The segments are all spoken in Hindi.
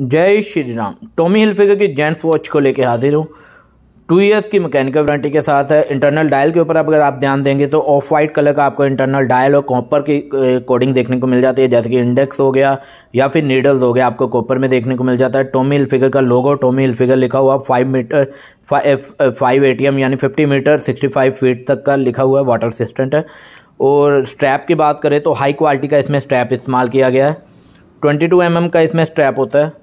जय श्री राम टोमी हिलफिगर की जेंट्स वॉच को लेकर हाजिर हूँ टू ईयर्स की मैकेनिकल वारंटी के साथ है इंटरनल डायल के ऊपर अगर आप ध्यान देंगे तो ऑफ वाइट कलर का आपको इंटरनल डायल और कॉपर की कोडिंग देखने को मिल जाती है जैसे कि इंडेक्स हो गया या फिर नीडल्स हो गया आपको कॉपर में देखने को मिल जाता है टोमी हिलफिगर का लोगो टोमी हिलफिगर लिखा हुआ फाइव मीटर फाइव ए यानी fifty metre sixty five feet तक का लिखा हुआ है वाटर असिस्टेंट है और स्ट्रैप की बात करें तो हाई क्वालिटी का इसमें स्ट्रैप इस्तेमाल किया गया है ट्वेंटी टू एम का इसमें स्ट्रैप होता है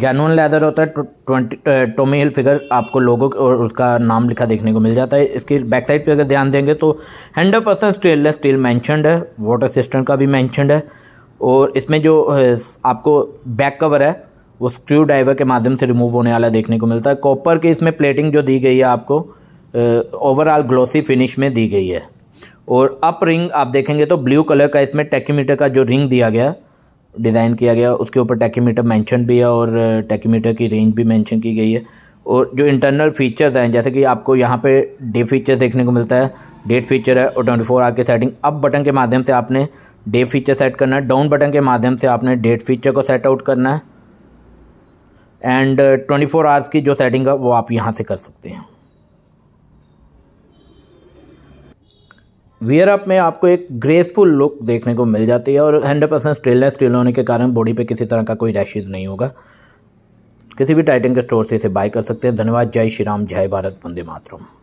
जैनुअन लेदर होता है ट्वेंटी टोमी हिल फिगर आपको लोगों और उसका नाम लिखा देखने को मिल जाता है इसके बैक साइड पे अगर ध्यान देंगे तो hundred percent stainless steel mentioned है वाटर सिस्टम का भी मैंशनड है और इसमें जो आपको बैक कवर है वो स्क्रू ड्राइवर के माध्यम से रिमूव होने वाला देखने को मिलता है कॉपर की इसमें प्लेटिंग जो दी गई है आपको ओवरऑल ग्लोसी फिनिश में दी गई है और अप रिंग आप देखेंगे तो ब्लू कलर का इसमें टेक्यूमीटर का जो रिंग दिया गया है डिज़ाइन किया गया उसके ऊपर टैकीमीटर मेंशन भी है और टैकीमीटर की रेंज भी मेंशन की गई है और जो इंटरनल फीचर्स हैं जैसे कि आपको यहाँ पे डे फीचर देखने को मिलता है डेट फीचर है और ट्वेंटी फोर आर की सेटिंग अप बटन के माध्यम से आपने डे फीचर सेट करना है डाउन बटन के माध्यम से आपने डेट फीचर को सेट आउट करना है एंड ट्वेंटी फोर आवर्स की जो सेटिंग है वो आप यहाँ से कर सकते हैं वियर अप में आपको एक ग्रेसफुल लुक देखने को मिल जाती है और हंड्रेड परसेंट स्टेनलेस स्टील होने के कारण बॉडी पे किसी तरह का कोई रैशेज नहीं होगा किसी भी टाइटन के स्टोर से इसे बाय कर सकते हैं धन्यवाद जय श्री राम जय भारत वंदे मातरम